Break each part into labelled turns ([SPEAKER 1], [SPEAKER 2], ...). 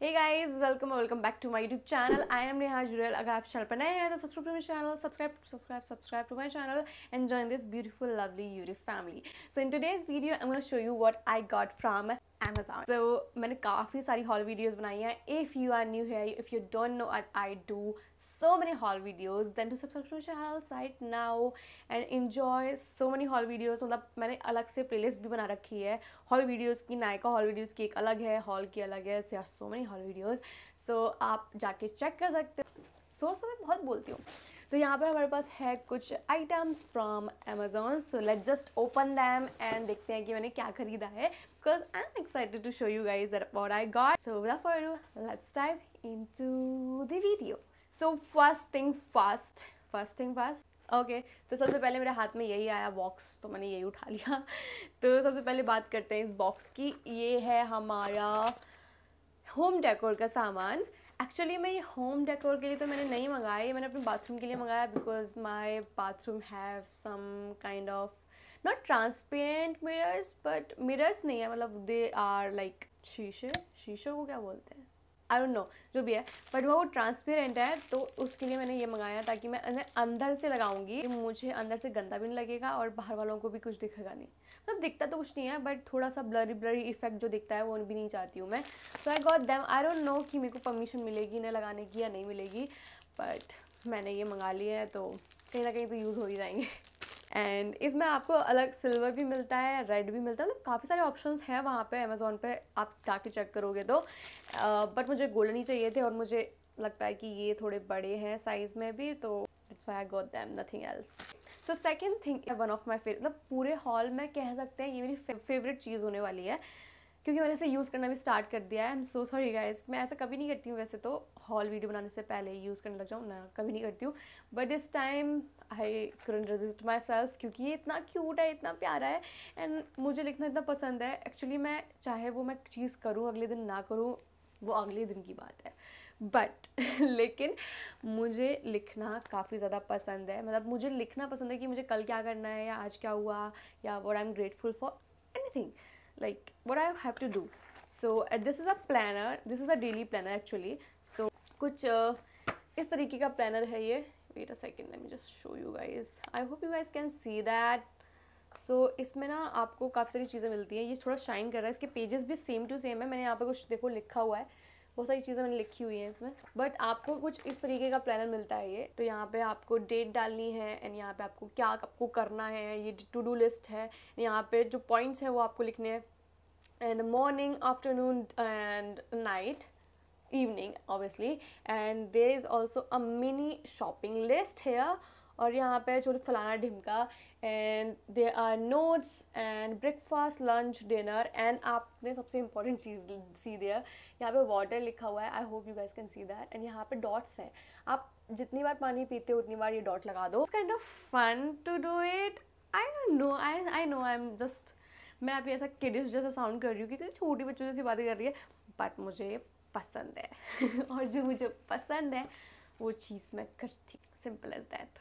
[SPEAKER 1] Hey guys, welcome or welcome back to my YouTube channel. I am Neha Jurel. If you are new to my subscribe to my channel, subscribe, subscribe, subscribe to my channel and join this beautiful, lovely YouTube family. So in today's video, I'm going to show you what I got from Amazon. So मैंने काफ़ी सारी haul videos बनाई हैं If you are new here, if you don't know I do so many haul videos, then do subscribe to my channel right now and enjoy so many haul videos. मतलब मैंने अलग से playlist भी बना रखी है haul videos की Nykaa haul videos की एक अलग है haul की अलग है so so many haul videos. So आप जाके check कर सकते हो सो so, सो so मैं बहुत बोलती हूँ तो यहाँ पर हमारे पास है कुछ items from Amazon so let just open them and देखते हैं कि मैंने क्या खरीदा है because I am excited to show you guys what I got so for you let's dive into the video so first thing fast first thing fast okay okay, तो सबसे पहले मेरे हाथ में यही आया बॉक्स तो मैंने यही उठा लिया तो सबसे पहले बात करते हैं इस बॉक्स की ये है हमारा होम डेकोर का सामान एक्चुअली मैं ये होम डेकोर के लिए तो मैंने नहीं मंगाया ये मैंने अपने बाथरूम के लिए मंगाया because my bathroom have some kind of not transparent mirrors but mirrors नहीं है मतलब दे आर लाइक शीशे शीशों को क्या बोलते हैं आई डोंट नो जो भी है बट वो ट्रांसपेरेंट है तो उसके लिए मैंने ये मंगाया ताकि मैं अंदर से लगाऊंगी मुझे अंदर से गंदा भी नहीं लगेगा और बाहर वालों को भी कुछ दिखेगा नहीं मतलब दिखता तो कुछ नहीं है बट थोड़ा सा ब्लरी ब्लरी इफेक्ट जो दिखता है वो भी नहीं चाहती हूँ मैं so I got them I don't know कि मेरे को परमिशन मिलेगी इन्हें लगाने की या नहीं मिलेगी बट मैंने ये मंगा लिया है तो कहीं ना कहीं तो यूज़ हो ही जाएंगे एंड इसमें आपको अलग सिल्वर भी मिलता है रेड भी मिलता है मतलब काफ़ी सारे ऑप्शंस हैं वहाँ पे अमेज़ोन पे आप जाके चेक करोगे तो बट मुझे गोल्डन ही चाहिए थे और मुझे लगता है कि ये थोड़े बड़े हैं साइज़ में भी तो it's why I got them nothing else so second thing one of my favourite मतलब पूरे हॉल में कह सकते हैं ये मेरी फेवरेट चीज़ होने वाली है क्योंकि मैंने इसे यूज़ करना भी स्टार्ट कर दिया है I am so sorry guys मैं ऐसा कभी नहीं करती हूँ वैसे तो हॉल वीडियो बनाने से पहले यूज़ करने लग जाऊँ ना कभी नहीं करती हूँ बट इस time I couldn't resist myself क्योंकि ये इतना क्यूट है इतना प्यारा है एंड मुझे लिखना इतना पसंद है एक्चुअली मैं चाहे वो मैं चीज़ करूँ अगले दिन ना करूँ वो अगले दिन की बात है बट लेकिन मुझे लिखना काफ़ी ज़्यादा पसंद है मतलब मुझे लिखना पसंद है कि मुझे कल क्या करना है या आज क्या हुआ या what I am grateful for anything like what I have to do so this is a planner this is a daily planner actually so कुछ uh, इस तरीके का प्लानर है ये wait a second let me just show you guys I hope you guys can see that so so, इसमें ना आपको काफ़ी सारी चीज़ें मिलती हैं ये थोड़ा शाइन कर रहा है इसके पेजेस भी सेम टू सेम है मैंने यहाँ पर कुछ देखो लिखा हुआ है बहुत सारी चीज़ें मैंने लिखी हुई हैं इसमें बट आपको कुछ इस तरीके का प्लानर मिलता है ये तो यहाँ पे आपको डेट डालनी है एंड यहाँ पे आपको क्या आपको करना है ये टू डू लिस्ट है यहाँ पे जो पॉइंट्स हैं वो आपको लिखने हैं and morning afternoon and night evening obviously and there is also a mini shopping list है और यहाँ पे छोटे फलाना ढिमका and they are notes and breakfast lunch dinner and आपने सबसे इंपॉर्टेंट चीज़ सी दिया यहाँ पे वाटर लिखा हुआ है I hope you guys can see that and यहाँ पे डॉट्स हैं आप जितनी बार पानी पीते हो उतनी बार ये डॉट लगा दो kind of fun to do it I don't know I I know I am just मैं अभी ऐसा किडिस जैसा साउंड कर रही हूँ किसी छोटी बच्चों जैसी बातें कर रही है बट मुझे पसंद है और जो मुझे पसंद है वो चीज़ मैं करती सिंपल एज दैट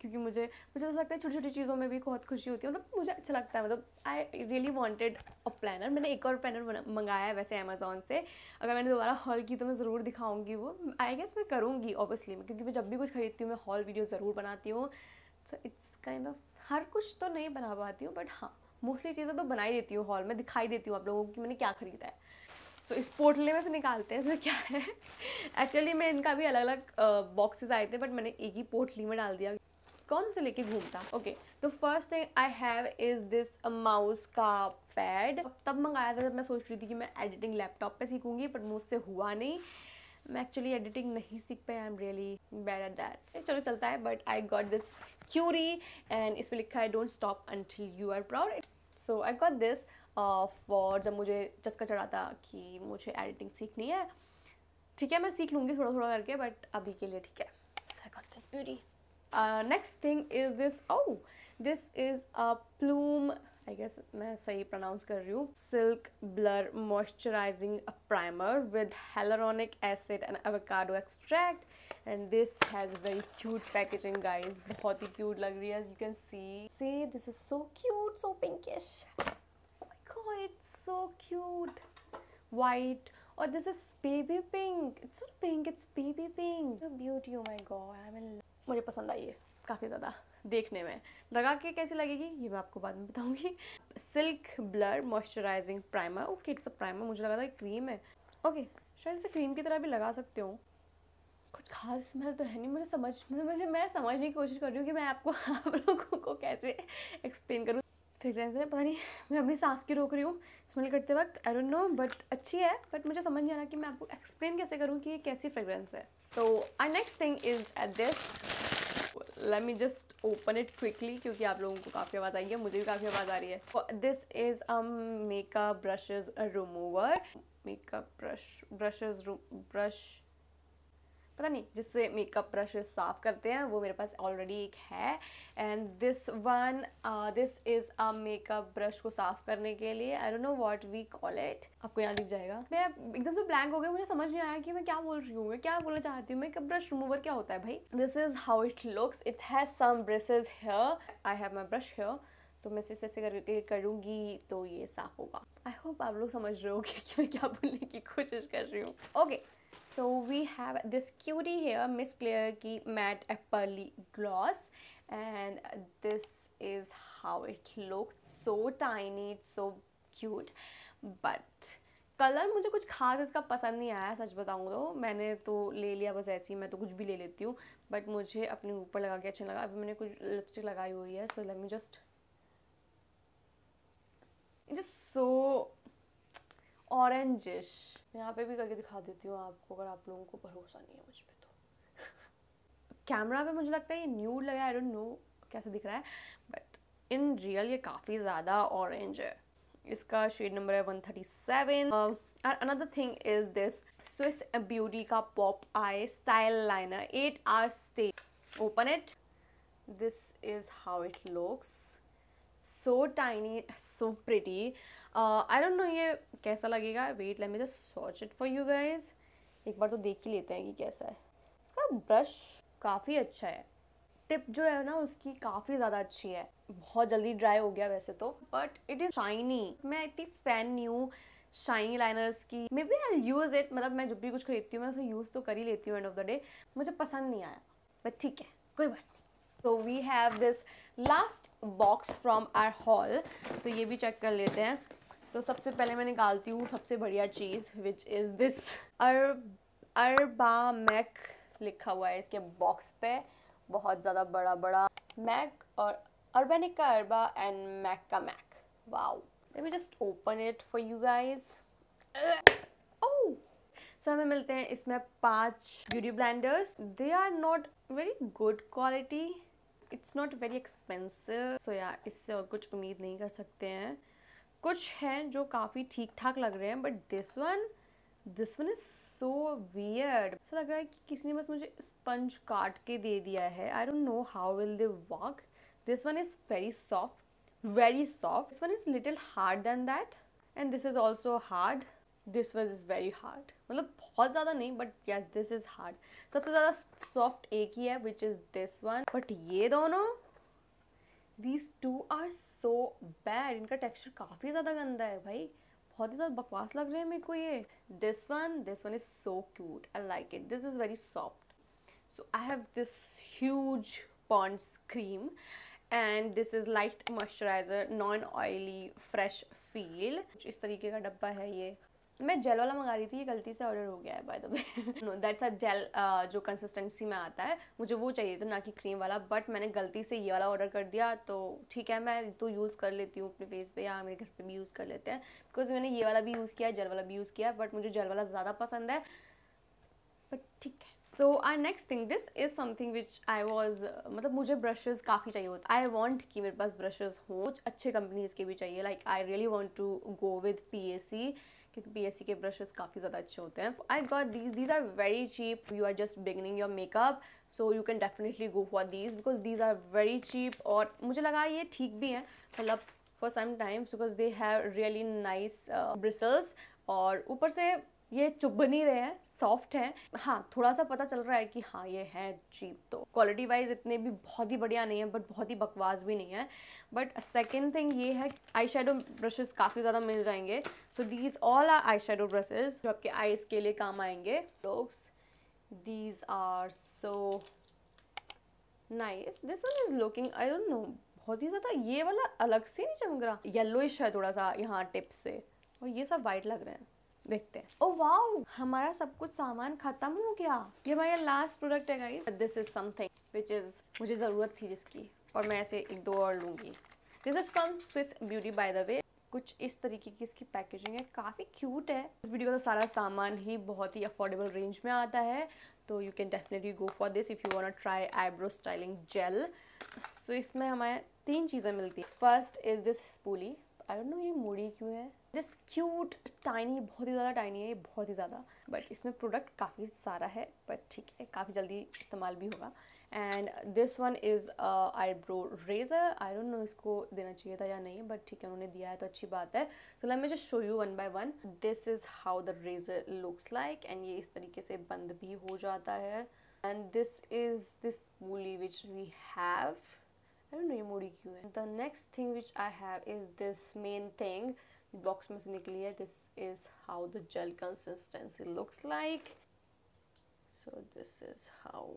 [SPEAKER 1] क्योंकि मुझे मुझे ऐसा लगता है छोटी छोटी चीज़ों में भी बहुत खुशी होती है मतलब मुझे अच्छा लगता है मतलब I really wanted a planner मैंने एक और प्लानर मंगाया है वैसे अमेजोन से अगर मैंने दोबारा हॉल की तो मैं ज़रूर दिखाऊंगी वो आई गेस मैं करूँगी ऑब्वियसली क्योंकि मैं जब भी कुछ खरीदती हूँ मैं हॉल वीडियो ज़रूर बनाती हूँ सो इट्स काइंड ऑफ हर कुछ तो नहीं बना पाती हूँ बट हाँ मोस्टली चीज़ें तो बनाई देती हूँ हॉल में दिखाई देती हूँ आप लोगों को कि मैंने क्या खरीदा है सो so, इस पोर्टले में से निकालते हैं इसमें क्या है एक्चुअली मैं इनका भी अलग अलग बॉक्सेस आए थे बट मैंने एक ही पोटली में डाल दिया कौन से लेके घूमता ओके तो first thing I have is this mouse का पैड तब मंगाया था जब मैं सोच रही थी कि मैं एडिटिंग लैपटॉप पे सीखूंगी बट मुझसे हुआ नहीं मैं एक्चुअली एडिटिंग नहीं सीख पाई I am really bad at that चलो चलता है but I got this curio and इस पर लिखा है don't stop until you are proud so I got this for जब मुझे चस्का चढ़ा था कि मुझे एडिटिंग सीखनी है ठीक है मैं सीख लूँगी थोड़ा थोड़ा करके बट अभी के लिए ठीक है so I got this beauty Uh, next thing is this oh this is a plume I guess मैं सही pronounce कर रही हूँ silk blur moisturizing primer with hyaluronic acid and avocado extract and this has very cute packaging guys बहुत ही cute लग रही है as you can see see this is so cute so pinkish oh my god it's so cute white or oh, this is baby pink it's not pink it's baby pink the beauty oh my god I'm in love मुझे पसंद आई है काफ़ी ज़्यादा देखने में लगा के कैसी लगेगी ये मैं आपको बाद में बताऊंगी silk blur moisturising primer okay it's a primer मुझे लगा था क्रीम है ओके शायद इसे क्रीम की तरह भी लगा सकते हो कुछ खास स्मेल तो है नहीं मुझे समझ मैं मैं समझने की कोशिश कर रही हूँ कि मैं आपको आप लोगों को कैसे एक्सप्लेन करूँ फ्रेगरेंस है पता नहीं मैं अपनी सांस की रोक रही हूँ स्मेल करते वक्त आई डोंट नो बट अच्छी है बट मुझे समझ नहीं आ रहा कि मैं आपको एक्सप्लेन कैसे करूँ कि ये कैसी फ्रेगरेंस है तो I next thing is at this let me just open it quickly क्योंकि आप लोगों को काफ़ी आवाज़ आई है मुझे भी काफ़ी आवाज़ आ रही है this is um makeup brushes remover makeup brush brushes brush पता नहीं जिससे मेकअप ब्रश साफ़ करते हैं वो मेरे पास ऑलरेडी एक है and this one this is a makeup brush को साफ़ करने के लिए I don't know what we call it आपको यहाँ दिख जाएगा मैं एकदम से ब्लैंक हो गया मुझे समझ नहीं आया कि मैं क्या बोल रही हूँ मैं क्या बोलना चाहती हूँ मेकअप ब्रश रिमूवर क्या होता है भाई this is how it looks it has some brushes hair I have my brush hair तो मैं इसे ऐसे करके करूँगी तो ये साफ होगा आई होप आप लोग समझ रहे हो कि मैं क्या बोलने की कोशिश कर रही हूँ okay okay. So we have this cutie here, Miss Claire Key Matte a Pearly Gloss and this is how it looks. So tiny, it's so cute but colour मुझे कुछ खास इसका पसंद नहीं आया सच बताऊँ तो मैंने तो ले लिया बस ऐसे ही मैं तो कुछ भी ले लेती हूँ बट मुझे अपने ऊपर लगा के अच्छा लगा अभी मैंने कुछ लिपस्टिक लगाई हुई है so let me just orangish मैं यहाँ पे भी करके दिखा देती हूँ आपको अगर आप लोगों को भरोसा नहीं है मुझ पर तो कैमरा पे मुझे लगता है ये न्यूड लगा आई डोंट नो कैसे दिख रहा है बट इन रियल ये काफ़ी ज़्यादा ऑरेंज है इसका शेड नंबर है वन थर्टी सेवन और another thing is this Swiss beauty का pop eye style liner eight hour stay open it this is how it looks so tiny so pretty I don't know ये कैसा लगेगा wait let me just swatch it for you guys एक बार तो देख ही लेते हैं कि कैसा है इसका ब्रश काफ़ी अच्छा है टिप जो है ना उसकी काफ़ी ज़्यादा अच्छी है बहुत जल्दी ड्राई हो गया वैसे तो बट इट इज़ शाइनी मैं इतनी फ़ैन नहीं हूँ शाइनी लाइनर्स की maybe I use it मतलब मैं जब भी कुछ खरीदती हूँ मैं उसे यूज़ तो कर ही लेती हूँ एंड ऑफ द डे मुझे पसंद नहीं आया बट ठीक है कोई बात नहीं तो we have this last box from our haul तो ये भी चेक कर लेते हैं तो सबसे पहले मैं निकालती हूँ सबसे बढ़िया चीज़ which is this Arab Mac लिखा हुआ है इसके बॉक्स पे बहुत ज़्यादा बड़ा बड़ा मैक और अर्बेनिक का अरबा एंड मैक का Mac wow let me just open it for you guys oh sir हमें मिलते हैं इसमें पांच beauty blenders they are not very good quality it's not very expensive so या इससे और कुछ उम्मीद नहीं कर सकते हैं कुछ हैं जो काफ़ी ठीक ठाक लग रहे हैं but this one this one is so weird ऐसा लग रहा है कि किसी ने बस मुझे स्पंज काट के दे दिया है I don't know how will they work this one is very soft very soft this one is little hard than that and this is also hard this one is very hard मतलब बहुत ज़्यादा नहीं but या this is hard सबसे ज़्यादा soft एक ही है which is this one but ये दोनों these two are so bad इनका टेक्स्चर काफ़ी ज़्यादा गंदा है भाई बहुत ही ज़्यादा बकवास लग रहे हैं मेरे को ये this one this one is so cute I like it this is very soft so I have this huge Pond's cream and this is light moisturiser non oily fresh feel इस तरीके का डब्बा है ये मैं जेल वाला मंगा रही थी ये गलती से ऑर्डर हो गया है by the way no that's a gel जो कंसिस्टेंसी में आता है मुझे वो चाहिए था ना कि क्रीम वाला बट मैंने गलती से ये वाला ऑर्डर कर दिया तो ठीक है मैं तो यूज़ कर लेती हूँ अपने फेस पे या मेरे घर पे भी यूज़ कर लेते हैं बिकॉज मैंने ये वाला भी यूज़ किया जेल वाला भी यूज़ किया बट मुझे जेल वाला ज़्यादा पसंद है बट ठीक है so our next thing this is something which I was मतलब मुझे ब्रशेज़ काफ़ी चाहिए होता आई वॉन्ट कि मेरे पास ब्रशेज़ हों कुछ अच्छे कंपनीज़ के भी चाहिए like I really want to go with P A C क्योंकि बी के ब्रशेस काफ़ी ज़्यादा अच्छे होते हैं I got these these are very cheap you are just beginning your makeup so you can definitely go for these because these are very cheap और मुझे लगा ये ठीक भी हैं मतलब for some times because they have really nice bristles और ऊपर से ये चुभ नहीं रहे हैं सॉफ्ट है हाँ थोड़ा सा पता चल रहा है कि हाँ ये है चीप तो क्वालिटी वाइज इतने भी बहुत ही बढ़िया नहीं है बट बहुत ही बकवास भी नहीं है बट सेकेंड थिंग ये है आई शेडो ब्रशेज़ काफ़ी ज़्यादा मिल जाएंगे so these all are eye shadow brushes जो आपके आईज के लिए काम आएंगे लोग्स these are so nice this one is looking I don't know बहुत ही ज़्यादा ये वाला अलग से नहीं चमक रहा येलोइश है थोड़ा सा यहाँ टिप से और ये सब वाइट लग रहे हैं देखते हैं ओ oh, वाओ हमारा सब कुछ सामान खत्म हो गया ये हमारा लास्ट प्रोडक्ट है guys this is something which is मुझे ज़रूरत थी जिसकी और मैं ऐसे एक दो और लूंगी this is from Swiss beauty by the way कुछ इस तरीके की इसकी पैकेजिंग है काफ़ी क्यूट है इस वीडियो का तो सारा सामान ही बहुत ही अफोर्डेबल रेंज में आता है तो you can definitely go for this if you want try eyebrow styling gel so इसमें हमें तीन चीज़ें मिलती है first is this spoolie I don't know ये मूड़ी क्यों है दिस क्यूट टाइनी बहुत ही ज़्यादा टाइनी है ये बहुत ही ज़्यादा बट इसमें प्रोडक्ट काफ़ी सारा है बट ठीक है काफ़ी जल्दी इस्तेमाल भी होगा and this one is eyebrow razor I don't know इसको देना चाहिए था या नहीं बट ठीक है उन्होंने दिया है तो अच्छी बात है तो लेट मैं just show you one by one this is how the razor looks like and ये इस तरीके से बंद भी हो जाता है एंड दिस इज़ दिस मूली which we have I don't know ये मूली क्यों है the next thing which I have is this main thing box में से निकली है this is how the gel consistency looks like so this is how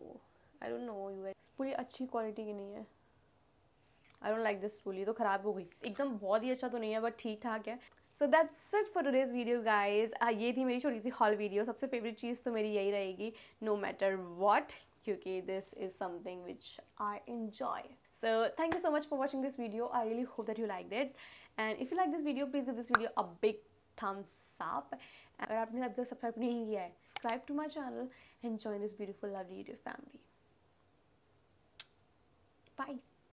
[SPEAKER 1] I don't know you guys पूरी अच्छी क्वालिटी की नहीं है आई डोंट लाइक दिस पूरी तो ख़राब हो गई एकदम बहुत ही अच्छा तो नहीं है बट ठीक ठाक है so that's it for today's video guys ये थी मेरी छोटी सी हॉल वीडियो सबसे फेवरेट चीज़ तो मेरी यही रहेगी नो मैटर वॉट क्योंकि this is something which I enjoy so thank you so much for watching this video I really hope that you like that and if you like this video please give this video a big thumbs up अगर आपने अभी तक subscribe नहीं किया है subscribe to my channel and join this beautiful lovely YouTube family by